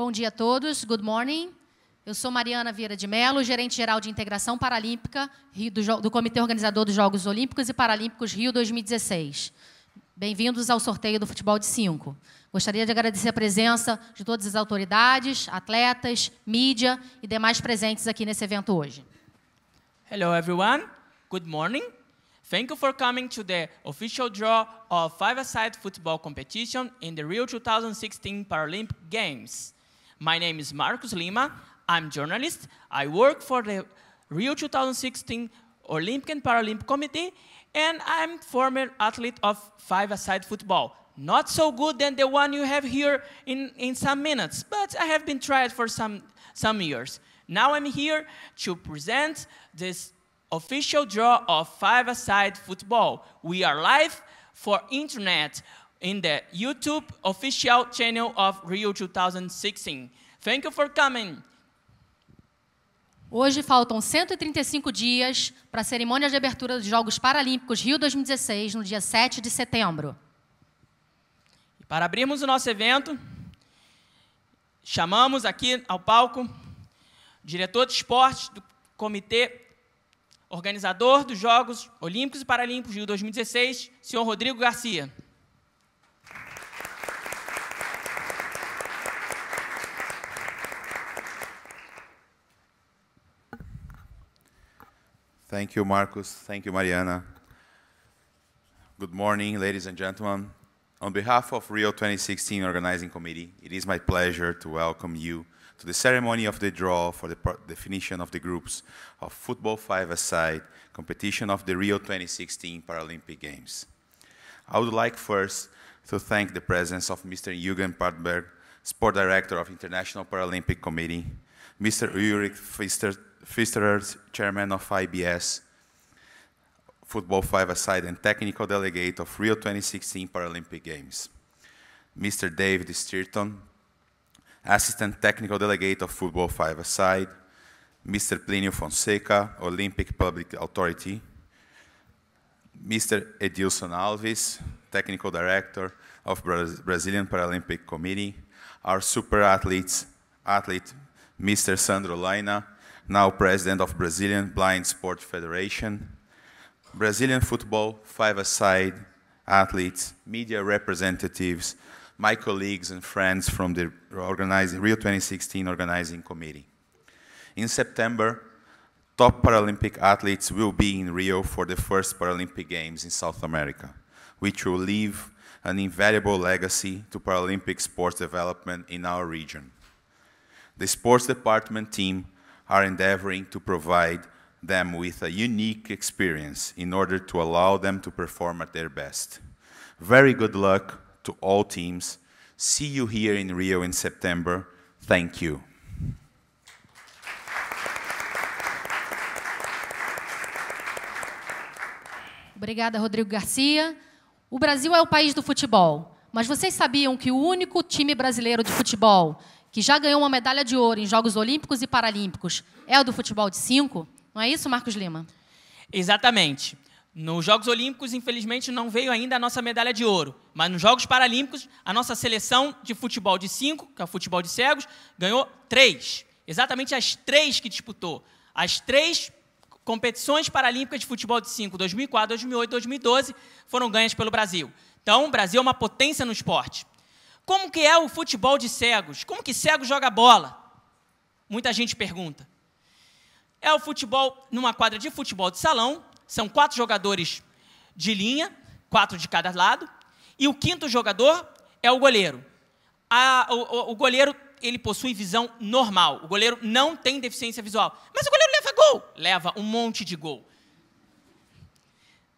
Bom dia a todos. Good morning. Eu sou Mariana Vieira de Mello, gerente geral de integração paralímpica do, Comitê Organizador dos Jogos Olímpicos e Paralímpicos Rio 2016. Bem-vindos ao sorteio do futebol de 5. Gostaria de agradecer a presença de todas as autoridades, atletas, mídia e demais presentes aqui nesse evento hoje. Hello everyone. Good morning. Thank you for coming to the official draw of five-a-side football competition in the Rio 2016 Paralympic Games. My name is Marcos Lima. I'm journalist. I work for the Rio 2016 Olympic and Paralympic Committee, and I'm former athlete of five-a-side football. Not so good than the one you have here in, in some minutes, but I have been tried for some, some years. Now I'm here to present this official draw of five-a-side football. We are live for internet. in the YouTube official channel of Rio 2016. Thank you for coming. Hoje faltam 135 dias para a cerimônia de abertura dos Jogos Paralímpicos Rio 2016, no dia 7 de setembro. Para abrirmos o nosso evento, chamamos aqui ao palco o diretor de esportes do Comitê Organizador dos Jogos Olímpicos e Paralímpicos Rio 2016, senhor Rodrigo Garcia. Thank you, Marcus. Thank you, Mariana. Good morning, ladies and gentlemen. On behalf of Rio 2016 Organizing Committee, it is my pleasure to welcome you to the ceremony of the draw for the definition of the groups of football five-a-side competition of the Rio 2016 Paralympic Games. I would like first to thank the presence of Mr. Jürgen Partberg, Sport Director of International Paralympic Committee, Mr. Ulrich Pfister, Fisterer, chairman of IBS, football five-a-side and technical delegate of Rio 2016 Paralympic Games. Mr. David Stirton, assistant technical delegate of football five-a-side. Mr. Plinio Fonseca, Olympic Public Authority. Mr. Edilson Alves, technical director of Bra Brazilian Paralympic Committee. Our super athletes, athlete Mr. Sandro Laina, now president of Brazilian Blind Sport Federation, Brazilian football, five-a-side athletes, media representatives, my colleagues and friends from the organizing, Rio 2016 organizing committee. In September, top Paralympic athletes will be in Rio for the first Paralympic Games in South America, which will leave an invaluable legacy to Paralympic sports development in our region. The sports department team are endeavoring to provide them with a unique experience in order to allow them to perform at their best. Very good luck to all teams. See you here in Rio in September. Thank you. Obrigada, Rodrigo Garcia. O Brasil é o país do futebol, mas vocês sabiam que o único time brasileiro de futebol que já ganhou uma medalha de ouro em Jogos Olímpicos e Paralímpicos, é o do futebol de 5? Não é isso, Marcos Lima? Exatamente. Nos Jogos Olímpicos, infelizmente, não veio ainda a nossa medalha de ouro. Mas nos Jogos Paralímpicos, a nossa seleção de futebol de 5, que é o futebol de cegos, ganhou três. Exatamente as três que disputou. As três competições paralímpicas de futebol de 5, 2004, 2008, 2012, foram ganhas pelo Brasil. Então, o Brasil é uma potência no esporte. Como que é o futebol de cegos? Como que cego joga bola? Muita gente pergunta. É o futebol numa quadra de futebol de salão, são quatro jogadores de linha, quatro de cada lado, e o quinto jogador é o goleiro. A, o, o, o goleiro ele possui visão normal. O goleiro não tem deficiência visual. Mas o goleiro leva gol. Leva um monte de gol.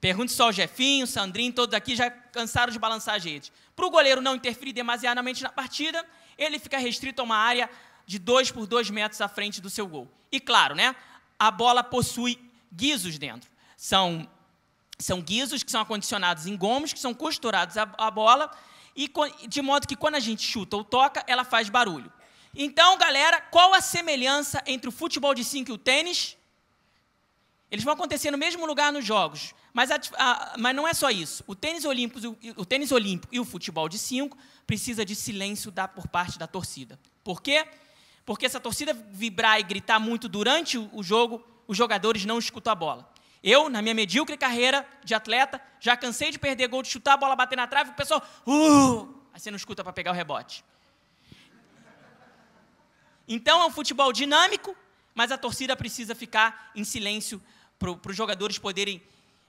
Pergunte só ao Jefinho, Sandrinho, todos aqui já cansaram de balançar a redes. Para o goleiro não interferir demasiadamente na partida, ele fica restrito a uma área de 2 por 2 metros à frente do seu gol. E claro, né, a bola possui guizos dentro. São, são guizos que são acondicionados em gomos, que são costurados à, à bola, e de modo que quando a gente chuta ou toca, ela faz barulho. Então, galera, qual a semelhança entre o futebol de 5 e o tênis? Eles vão acontecer no mesmo lugar nos jogos, mas, a, a, mas não é só isso. O tênis, olímpico, o, o tênis olímpico e o futebol de cinco precisa de silêncio da, por parte da torcida. Por quê? Porque se a torcida vibrar e gritar muito durante o, o jogo, os jogadores não escutam a bola. Eu, na minha medíocre carreira de atleta, já cansei de perder gol, de chutar a bola, bater na trave, o pessoal. Uh! Aí você não escuta para pegar o rebote. Então é um futebol dinâmico, mas a torcida precisa ficar em silêncio para os jogadores poderem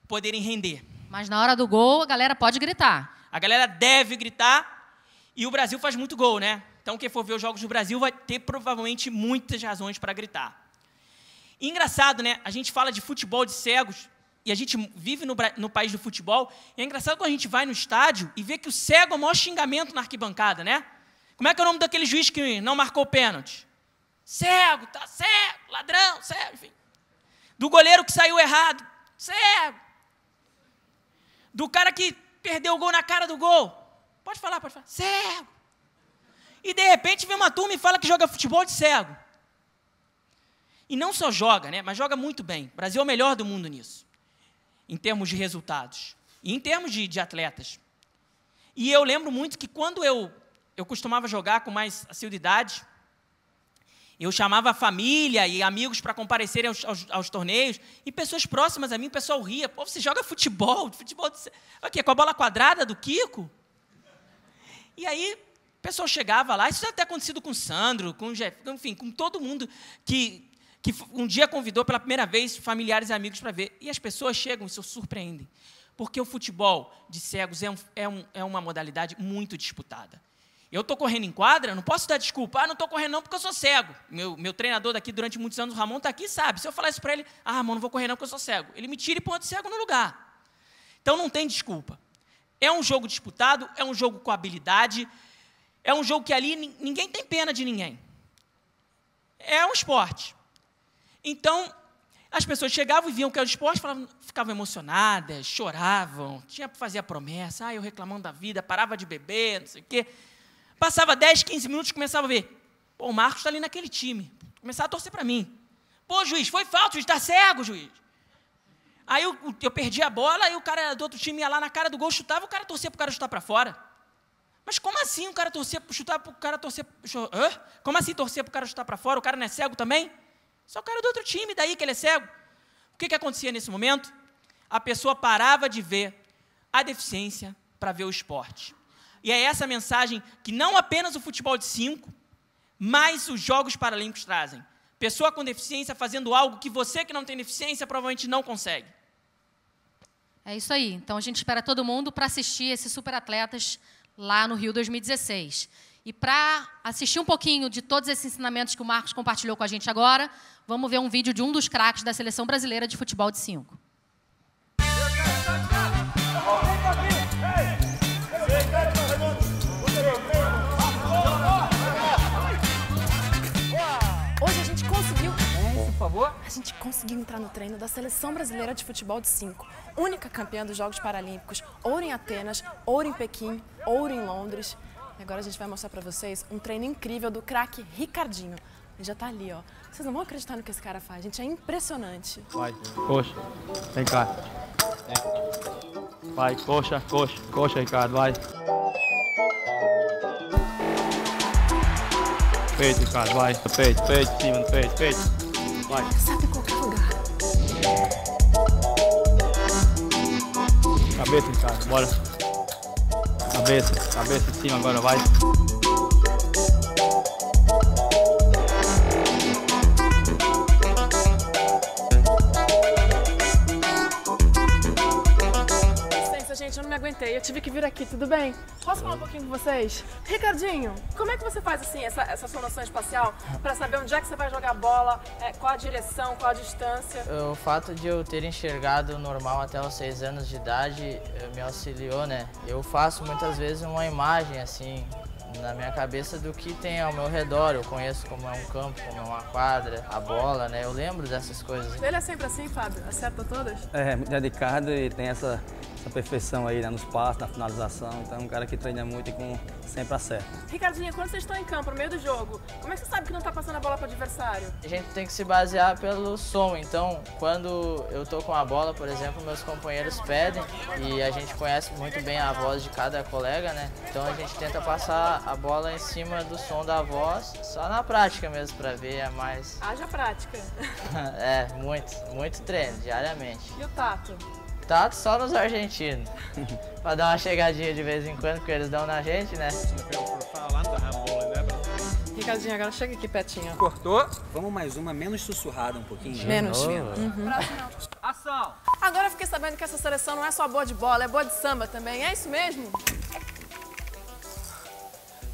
poderem render. Mas na hora do gol, a galera pode gritar. A galera deve gritar. E o Brasil faz muito gol, né? Então, quem for ver os jogos do Brasil vai ter provavelmente muitas razões para gritar. E engraçado, né? A gente fala de futebol de cegos e a gente vive no, no país do futebol. E é engraçado quando a gente vai no estádio e vê que o cego é o maior xingamento na arquibancada, né? Como é que é o nome daquele juiz que não marcou pênalti? Cego, tá cego, ladrão, cego, enfim. Do goleiro que saiu errado, cego do cara que perdeu o gol na cara do gol. Pode falar, pode falar. Cego. E de repente vem uma turma e fala que joga futebol de cego. E não só joga, né? Mas joga muito bem. O Brasil é o melhor do mundo nisso. Em termos de resultados. E em termos de, de atletas. E eu lembro muito que quando eu, eu costumava jogar com mais assiduidade, eu chamava a família e amigos para comparecerem aos, aos, aos, torneios, e pessoas próximas a mim, o pessoal ria. Pô, você joga futebol? Futebol de... Aqui, com a bola quadrada do Kiko? E aí, o pessoal chegava lá, isso já é até acontecido com o Sandro, com o Jeff, enfim, com todo mundo que, que um dia convidou pela primeira vez familiares e amigos para ver. E as pessoas chegam e se surpreendem. Porque o futebol de cegos é, um, é, um, é uma modalidade muito disputada. Eu estou correndo em quadra, não posso dar desculpa. Ah, não estou correndo não porque eu sou cego. Meu, meu treinador daqui durante muitos anos, o Ramon, está aqui sabe. Se eu falar isso para ele, ah, Ramon, não vou correr não porque eu sou cego. Ele me tira e põe outro cego no lugar. Então não tem desculpa. É um jogo disputado, é um jogo com habilidade, é um jogo que ali ninguém tem pena de ninguém. É um esporte. Então, as pessoas chegavam e viam que era o esporte, falavam, ficavam emocionadas, choravam, tinha que fazer a promessa, ah, eu reclamando da vida, parava de beber, não sei o quê. Passava 10, 15 minutos, começava a ver. Pô, o Marcos está ali naquele time. Começava a torcer para mim. Pô, juiz, foi falta, juiz, está cego, juiz. Aí eu, eu perdi a bola, aí o cara do outro time ia lá na cara do gol, chutava, o cara torcia para o cara chutar para fora. Mas como assim o cara torcer, chutar para o cara torcer. Hã? Como assim torcer para o cara chutar para fora? O cara não é cego também? Só o cara do outro time, daí que ele é cego. O que, que acontecia nesse momento? A pessoa parava de ver a deficiência para ver o esporte. E é essa mensagem que não apenas o futebol de 5, mas os Jogos Paralímpicos trazem. Pessoa com deficiência fazendo algo que você que não tem deficiência provavelmente não consegue. É isso aí. Então a gente espera todo mundo para assistir esses superatletas lá no Rio 2016. E para assistir um pouquinho de todos esses ensinamentos que o Marcos compartilhou com a gente agora, vamos ver um vídeo de um dos craques da seleção brasileira de futebol de 5. gente conseguiu entrar no treino da Seleção Brasileira de Futebol de 5, única campeã dos Jogos Paralímpicos, ouro em Atenas, ouro em Pequim, ouro em Londres. E agora a gente vai mostrar para vocês um treino incrível do craque Ricardinho. Ele já tá ali, ó. Vocês não vão acreditar no que esse cara faz, gente. É impressionante. Vai, coxa. Vem cá. Vai, coxa, coxa, coxa, Ricardo, vai. Peito, Ricardo, vai. Peito, peito, cima, peito, peito. Vai. Sabe qualquer é lugar. Cabeça, cara. Bora. Cabeça, cabeça em cima agora, vai. Gente, eu não me aguentei, eu tive que vir aqui, tudo bem? Posso falar um pouquinho com vocês? Ricardinho, como é que você faz assim, essa, essa sondação espacial, para saber onde é que você vai jogar a bola, é, qual a direção, qual a distância? É, o fato de eu ter enxergado normal até os seis anos de idade é, me auxiliou, né? Eu faço muitas vezes uma imagem assim, na minha cabeça do que tem ao meu redor. Eu conheço como é um campo, como é uma quadra, a bola, né? Eu lembro dessas coisas. Ele é sempre assim, Fábio? Acerta todas? É, muito dedicado e tem essa essa perfeição aí né, nos passos, na finalização. Então é um cara que treina muito e com sempre acerta. Ricardinho, quando vocês estão em campo, no meio do jogo, como é que você sabe que não está passando a bola para o adversário? A gente tem que se basear pelo som. Então, quando eu estou com a bola, por exemplo, meus companheiros pedem e a gente conhece muito bem a voz de cada colega, né? Então a gente tenta passar a bola em cima do som da voz, só na prática mesmo para ver é mais. Haja prática. é, muito, muito treino diariamente. E o tato? Tá só nos argentinos. pra dar uma chegadinha de vez em quando, que eles dão na gente, né? Ricardinho, agora chega aqui pertinho. Cortou. Vamos mais uma, menos sussurrada um pouquinho. Menos. menos. Uhum. Ação! Agora fiquei sabendo que essa seleção não é só boa de bola, é boa de samba também. É isso mesmo?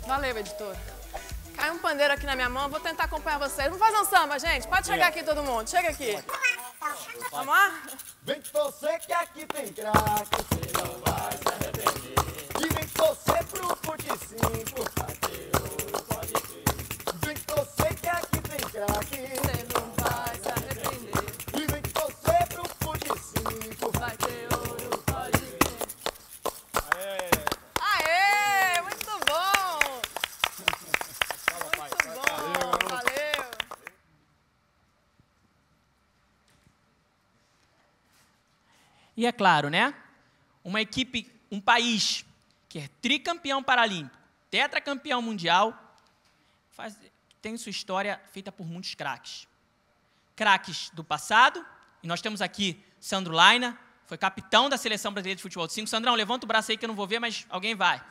Valeu, editor. Caiu um pandeiro aqui na minha mão, vou tentar acompanhar vocês. Vamos fazer um samba, gente? Pode chegar aqui todo mundo, chega aqui. Vamos lá? Vem que você que aqui tem graça, você não vai se arrepender. E vem que você pro Fute 5, aqui hoje pode ter. Vem que você que aqui tem craque. E é claro, né? Uma equipe, um país que é tricampeão paralímpico, tetracampeão mundial, faz, tem sua história feita por muitos craques. Craques do passado, e nós temos aqui Sandro Laina, foi capitão da seleção brasileira de futebol de 5. Sandrão, levanta o braço aí que eu não vou ver, mas alguém vai.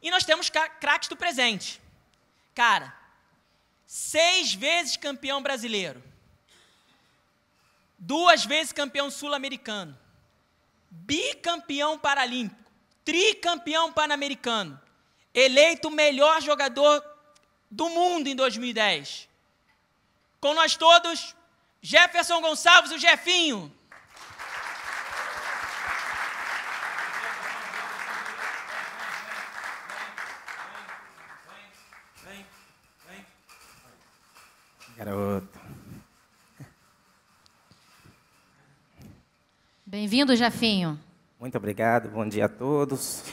E nós temos craques do presente. Cara, seis vezes campeão brasileiro duas vezes campeão sul-americano, bicampeão paralímpico, tricampeão pan-americano, eleito o melhor jogador do mundo em 2010. Com nós todos, Jefferson Gonçalves, o Jefinho. Garoto. Bem-vindo, Jafinho. Muito obrigado, bom dia a todos.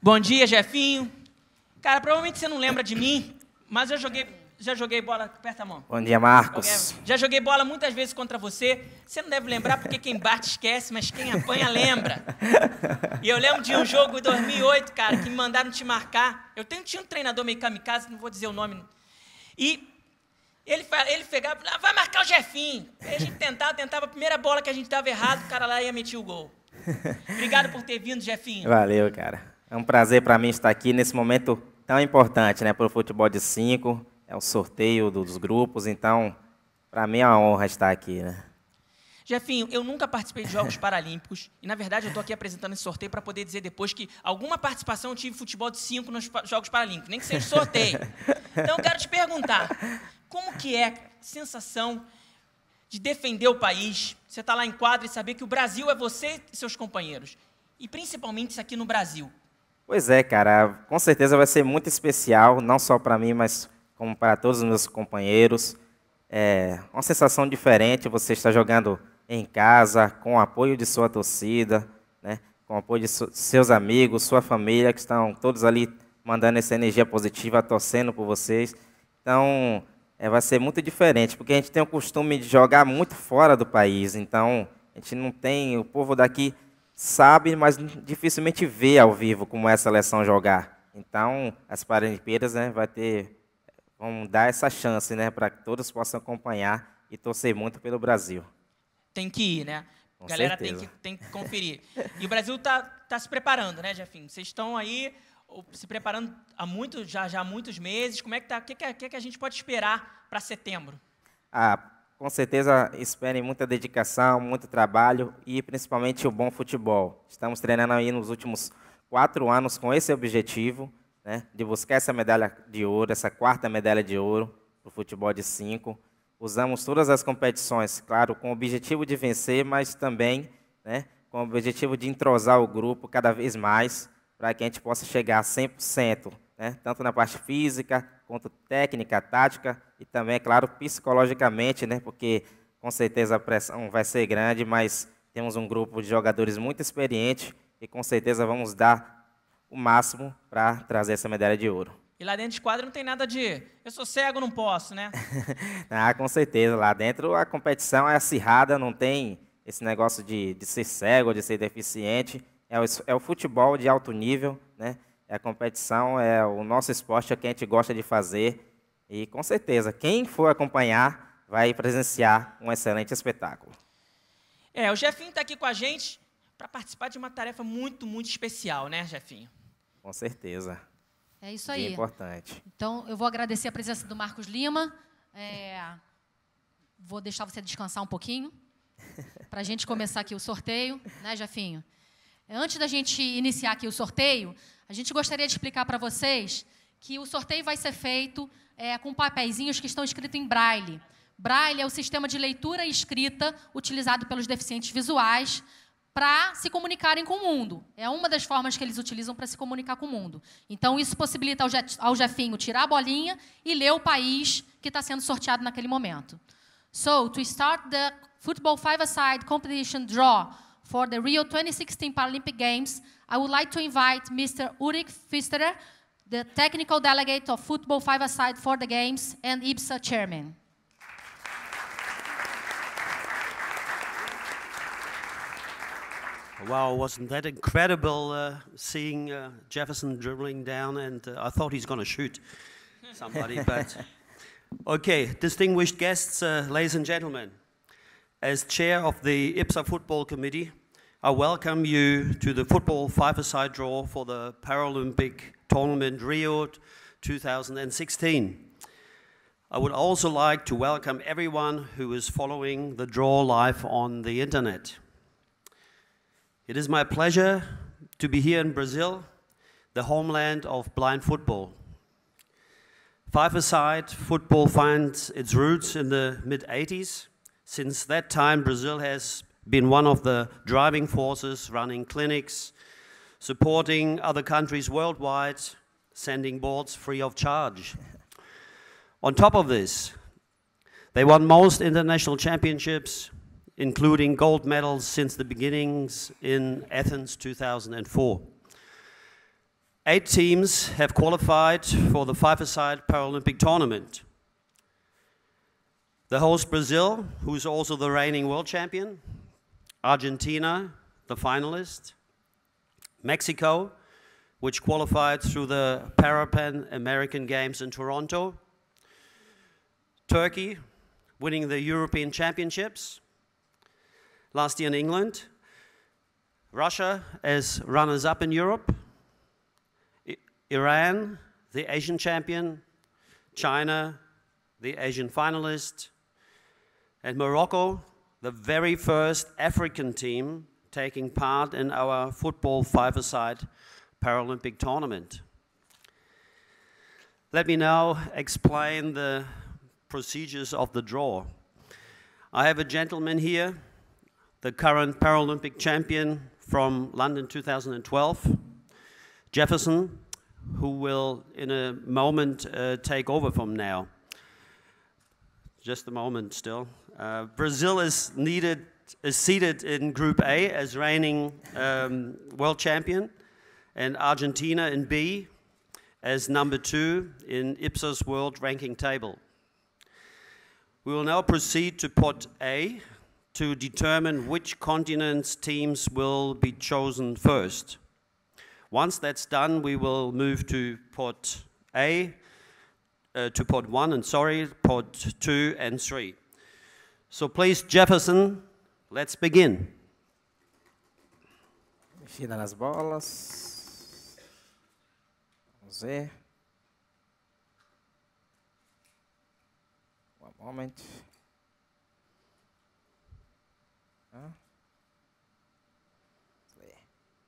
Bom dia, Jefinho. Cara, provavelmente você não lembra de mim, mas eu joguei, já joguei bola. Aperta a mão. Bom dia, Marcos. Já joguei bola muitas vezes contra você. Você não deve lembrar, porque quem bate esquece, mas quem apanha lembra. E eu lembro de um jogo em 2008, cara, que me mandaram te marcar. Eu tenho, tinha um treinador meio kamikaze, não vou dizer o nome. E ele, ele pegava, ah, vai marcar o Jefim. Aí a gente tentava, tentava, a primeira bola que a gente dava errado, o cara lá ia meter o gol. Obrigado por ter vindo, Jefinho. Valeu, cara. É um prazer para mim estar aqui nesse momento tão importante, né, para o futebol de 5, é o sorteio dos grupos, então para mim é uma honra estar aqui, né? Jefinho, eu nunca participei de Jogos Paralímpicos e, na verdade, eu estou aqui apresentando esse sorteio para poder dizer depois que alguma participação eu tive futebol de 5 nos Jogos Paralímpicos, nem que seja sorteio. Então, eu quero te perguntar: como que é a sensação de defender o país? Você está lá em quadro e saber que o Brasil é você e seus companheiros. E principalmente isso aqui no Brasil. Pois é, cara. Com certeza vai ser muito especial, não só para mim, mas como para todos os meus companheiros. É uma sensação diferente você está jogando em casa, com o apoio de sua torcida, né? com o apoio de seus amigos, sua família, que estão todos ali mandando essa energia positiva, torcendo por vocês. Então, é, vai ser muito diferente, porque a gente tem o costume de jogar muito fora do país, então a gente não tem, o povo daqui sabe, mas dificilmente vê ao vivo como é a seleção jogar. Então, as Paralimpíadas né, vai ter, vão dar essa chance né, para que todos possam acompanhar e torcer muito pelo Brasil. Tem que ir, né? Com Galera tem que, tem que, conferir. e o Brasil tá, tá se preparando, né, Jefinho Vocês estão aí se preparando há muito, já, já há muitos meses. Como é que tá? O que, é, que, que a gente pode esperar para setembro? Ah, com certeza esperem muita dedicação, muito trabalho e principalmente o bom futebol. Estamos treinando aí nos últimos quatro anos com esse objetivo, né, de buscar essa medalha de ouro, essa quarta medalha de ouro para o futebol de cinco. Usamos todas as competições, claro, com o objetivo de vencer, mas também né, com o objetivo de entrosar o grupo cada vez mais para que a gente possa chegar a 100%, né? tanto na parte física, quanto técnica, tática e também, é claro, psicologicamente, né? porque com certeza a pressão vai ser grande, mas temos um grupo de jogadores muito experiente e com certeza vamos dar o máximo para trazer essa medalha de ouro. E lá dentro de quadra não tem nada de eu sou cego, não posso, né? ah, com certeza. Lá dentro a competição é acirrada, não tem esse negócio de, de ser cego, de ser deficiente é o, é o futebol de alto nível, né? É a competição, é o nosso esporte, é o que a gente gosta de fazer. E com certeza, quem for acompanhar vai presenciar um excelente espetáculo. É, o Jefinho está aqui com a gente para participar de uma tarefa muito, muito especial, né, Jefinho? Com certeza. É isso aí. É importante. Então, eu vou agradecer a presença do Marcos Lima. É, vou deixar você descansar um pouquinho para a gente começar aqui o sorteio, né, Jefinho? É, antes da gente iniciar aqui o sorteio, a gente gostaria de explicar para vocês que o sorteio vai ser feito é, com papeizinhos que estão escritos em braille. Braille é o sistema de leitura e escrita utilizado pelos deficientes visuais para se comunicarem com o mundo. É uma das formas que eles utilizam para se comunicar com o mundo. Então, isso possibilita ao, Je ao Jefinho tirar a bolinha e ler o país que está sendo sorteado naquele momento. So, to start the Football Five-A-Side Competition Draw for the Rio 2016 Paralympic Games, I would like to invite Mr. Ulrich Fisterer, the technical delegate of football five-a-side for the games and IBSA chairman. Wow, wasn't that incredible uh, seeing uh, Jefferson dribbling down? And uh, I thought he's going to shoot somebody, but. Okay, distinguished guests, uh, ladies and gentlemen, as chair of the IPSA Football Committee, I welcome you to the football five-a-side draw for the Paralympic tournament Rio 2016. I would also like to welcome everyone who is following the draw live on the internet. It is my pleasure to be here in Brazil, the homeland of blind football. Five-a-side football finds its roots in the mid-80s since that time, Brazil has been one of the driving forces running clinics, supporting other countries worldwide, sending boards free of charge. On top of this, they won most international championships, including gold medals since the beginnings in Athens 2004. Eight teams have qualified for the five-a-side Paralympic tournament. The host Brazil, who's also the reigning world champion, Argentina, the finalist, Mexico, which qualified through the Parapan American Games in Toronto, Turkey, winning the European Championships, last year in England, Russia as runners-up in Europe, I Iran, the Asian champion, China, the Asian finalist, and Morocco, the very first African team taking part in our football five-a-side Paralympic tournament. Let me now explain the procedures of the draw. I have a gentleman here, the current Paralympic champion from London 2012, Jefferson, who will in a moment uh, take over from now. Just a moment still. Uh, Brazil is needed is seated in Group A as reigning um, world champion, and Argentina in B as number two in Ipsos World Ranking Table. We will now proceed to Pot A to determine which continent's teams will be chosen first. Once that's done, we will move to Pot A, uh, to Pot 1, and sorry, Pot 2 and 3. So please, Jefferson, let's begin. Mexida nas bolas. Vamos ver. One moment. Huh?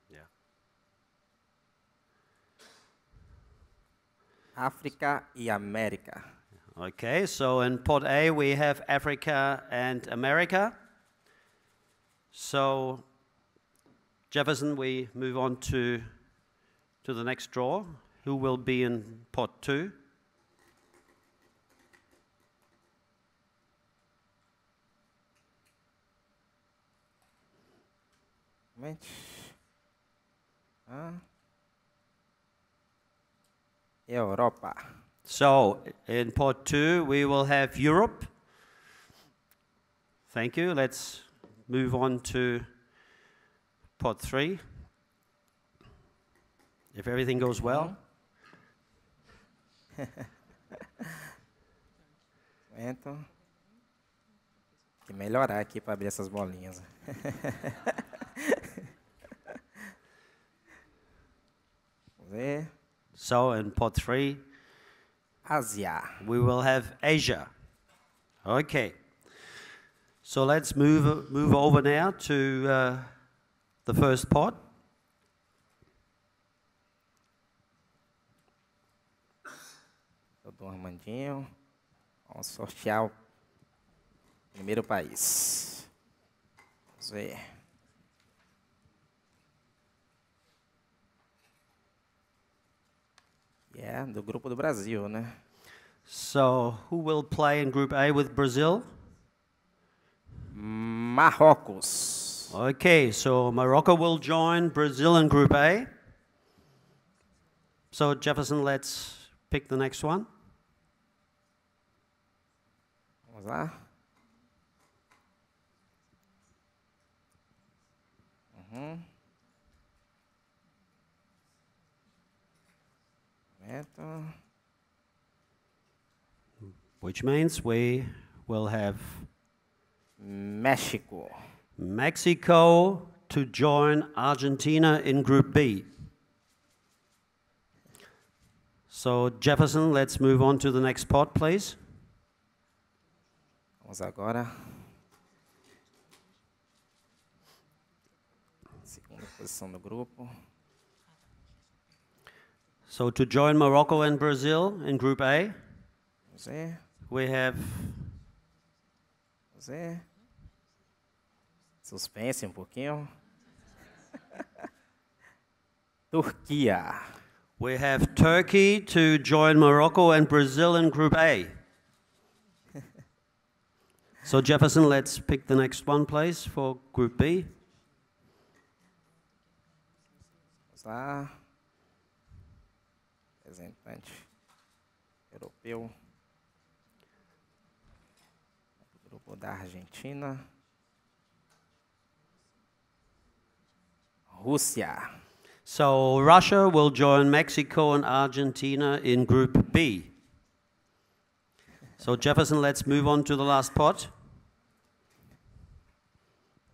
Yeah. África e América. Okay, so in pot A we have Africa and America. So Jefferson, we move on to, to the next draw. Who will be in pot two? Which, uh, Europa. So in part two, we will have Europe. Thank you. Let's move on to part three. If everything goes well. Então, que melhorar aqui para abrir essas bolinhas. Vamos So in part three, Asia. We will have Asia. Okay. So let's move, move over now to uh, the first part. Doutor Armandinho, social, primeiro país. Vamos ver. Yeah, do grupo do Brasil, né? So, who will play in Group A with Brazil? Marrocos. Okay, so Morocco will join Brazil in Group A. So, Jefferson, let's pick the next one. Vamos lá. Uhum. Which means we will have Mexico. Mexico to join Argentina in Group B. So, Jefferson, let's move on to the next pot, please. Vamos agora. Segunda posição do grupo. So to join Morocco and Brazil in Group A, we have Suspense um pouquinho. Turquia. We have Turkey to join Morocco and Brazil in Group A. so Jefferson, let's pick the next one, please, for Group B. Vamos lá. representante europeu, grupo da Argentina, Rússia. So Russia will join Mexico and Argentina in Group B. So Jefferson, let's move on to the last pot.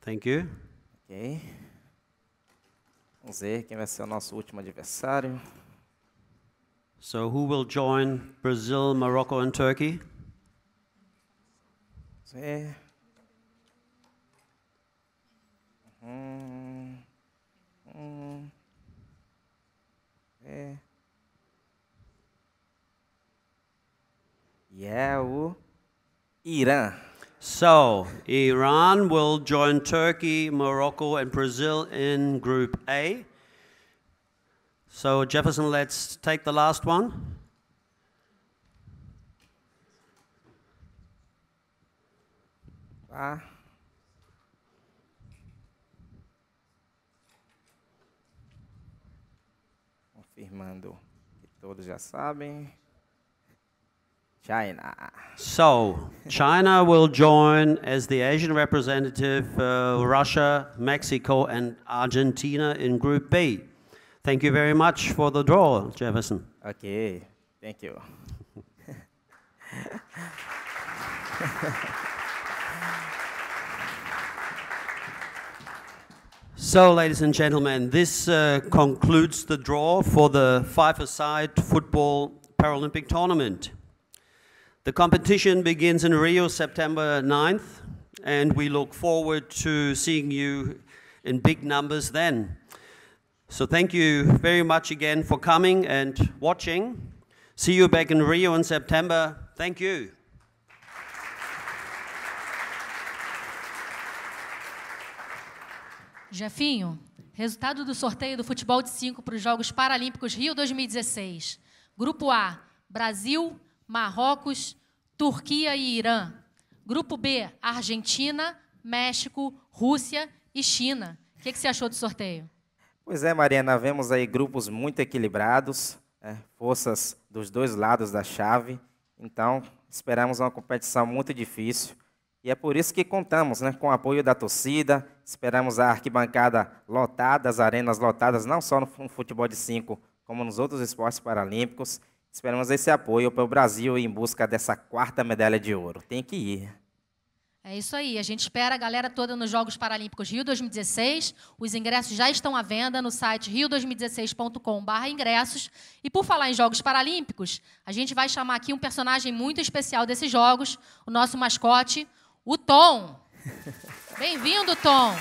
Thank you. Ok. Vamos ver quem vai ser o nosso último adversário. So who will join Brazil, Morocco, and Turkey? Say. Yeah, Iran. So, Iran will join Turkey, Morocco, and Brazil in Group A. So Jefferson, let's take the last one. Uh. Confirmando que todos já sabem. China. So, China will join as the Asian representative, uh, Russia, Mexico, and Argentina in Group B. Thank you very much for the draw, Jefferson. Okay, thank you. so, ladies and gentlemen, this uh, concludes the draw for the five-a-side football Paralympic tournament. The competition begins in Rio September 9th, and we look forward to seeing you in big numbers then. So thank you very much again for coming and watching. See you back in Rio in September. Thank you. Jefinho, resultado do sorteio do futebol de 5 para os Jogos Paralímpicos Rio 2016. Grupo A: Brasil, Marrocos, Turquia e Irã. Grupo B: Argentina, México, Rússia e China. O que, que você achou do sorteio? Pois é, Mariana, vemos aí grupos muito equilibrados, é, forças dos dois lados da chave. Então, esperamos uma competição muito difícil. E é por isso que contamos né, com o apoio da torcida, esperamos a arquibancada lotada, as arenas lotadas, não só no futebol de 5, como nos outros esportes paralímpicos. Esperamos esse apoio para o Brasil em busca dessa quarta medalha de ouro. Tem que ir. É isso aí. A gente espera a galera toda nos Jogos Paralímpicos Rio 2016. Os ingressos já estão à venda no site rio2016.com/ingressos. E por falar em Jogos Paralímpicos, a gente vai chamar aqui um personagem muito especial desses jogos, o nosso mascote, o Tom. Bem-vindo, Tom.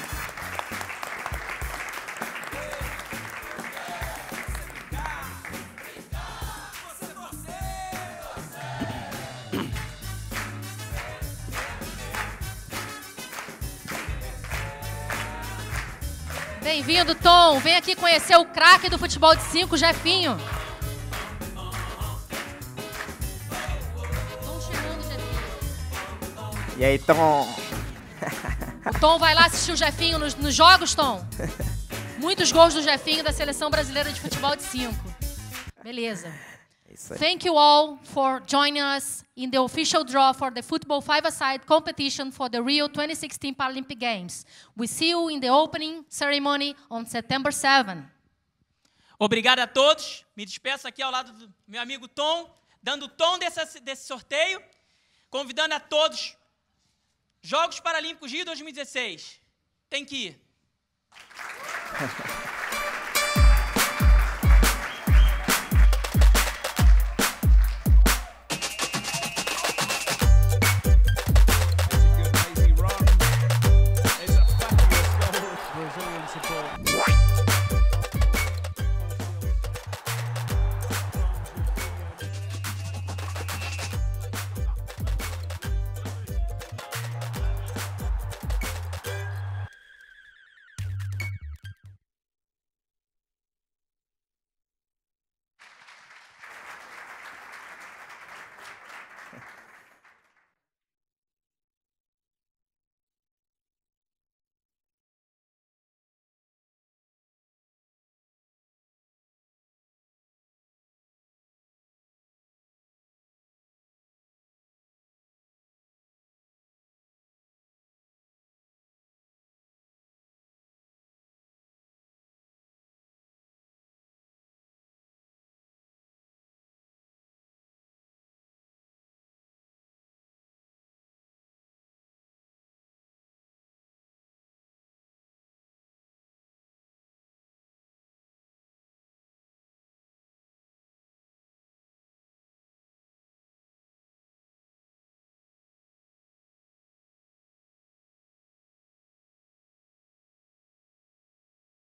Bem-vindo, Tom. Vem aqui conhecer o craque do futebol de 5, Jefinho. Jefinho. E aí, Tom? O Tom vai lá assistir o Jefinho nos, nos jogos, Tom? Muitos gols do Jefinho da Seleção Brasileira de Futebol de 5. Beleza. É Thank you all for joining us in the official draw for the football five-a-side competition for the Rio 2016 Paralympic Games. We see you in the opening ceremony on September 7. Obrigado a todos. Me despeço aqui ao lado do meu amigo Tom, dando o tom desse, desse sorteio, convidando a todos. Jogos Paralímpicos Rio 2016. Tem que ir.